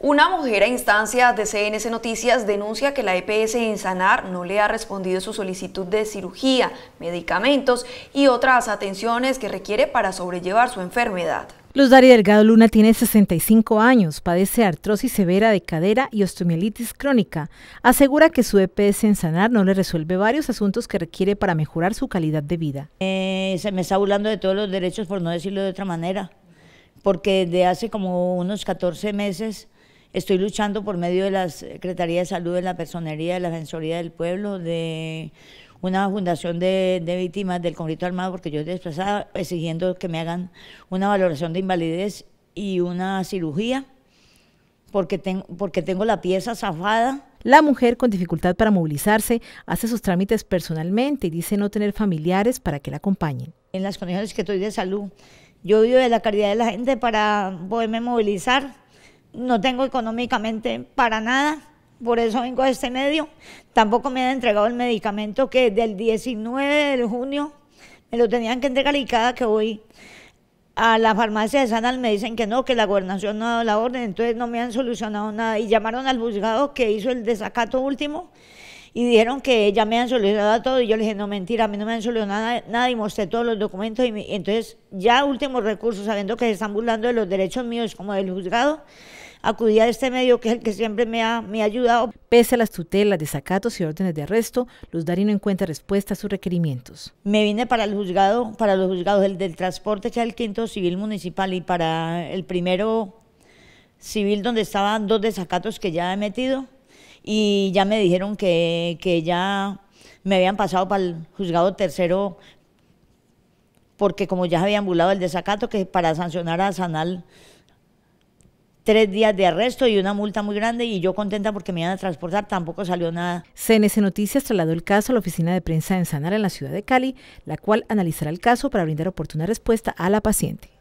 Una mujer a instancia de CNS Noticias denuncia que la EPS Insanar no le ha respondido su solicitud de cirugía, medicamentos y otras atenciones que requiere para sobrellevar su enfermedad. Luz Dari Delgado Luna tiene 65 años, padece artrosis severa de cadera y osteomielitis crónica. Asegura que su EPS en no le resuelve varios asuntos que requiere para mejorar su calidad de vida. se me está burlando de todos los derechos, por no decirlo de otra manera, porque desde hace como unos 14 meses Estoy luchando por medio de la Secretaría de Salud, de la Personería, de la Defensoría del Pueblo, de una fundación de, de, víctimas del conflicto armado, porque yo estoy desplazada, exigiendo que me hagan una valoración de invalidez y una cirugía, porque, tengo porque tengo la pieza zafada. La mujer con dificultad para movilizarse hace sus trámites personalmente y dice no tener familiares para que la acompañen. En las condiciones que estoy de salud, yo vivo de la caridad de la gente para poderme movilizar no tengo económicamente para nada, por eso vengo a este medio. Tampoco me han entregado el medicamento que del 19 de junio me lo tenían que entregar y cada que voy a la farmacia de Sanal me dicen que no, que la gobernación no ha dado la orden, entonces no me han solucionado nada. Y llamaron al juzgado que hizo el desacato último y dijeron que ya me han solucionado todo y yo le dije, no, mentira, a mí no me han solucionado nada, y mostré todos los documentos y entonces ya últimos recursos, sabiendo que se están burlando de los derechos míos como del juzgado, acudí a este medio que es el que siempre me ha, me ayudado. Pese a las tutelas, desacatos y órdenes de arresto, Luz no encuentra respuesta a sus requerimientos. Me vine para el juzgado, para los juzgados del, del transporte, que es el quinto civil municipal, y para el primero civil donde estaban dos desacatos que ya he metido y ya me dijeron que, ya me habían pasado para el juzgado tercero porque como ya había ambulado el desacato, que para sancionar a Sanal tres días de arresto y una multa muy grande y yo contenta porque me iban a transportar, tampoco salió nada. CNS Noticias trasladó el caso a la oficina de prensa en Sanar en la ciudad de Cali, la cual analizará el caso para brindar oportuna respuesta a la paciente.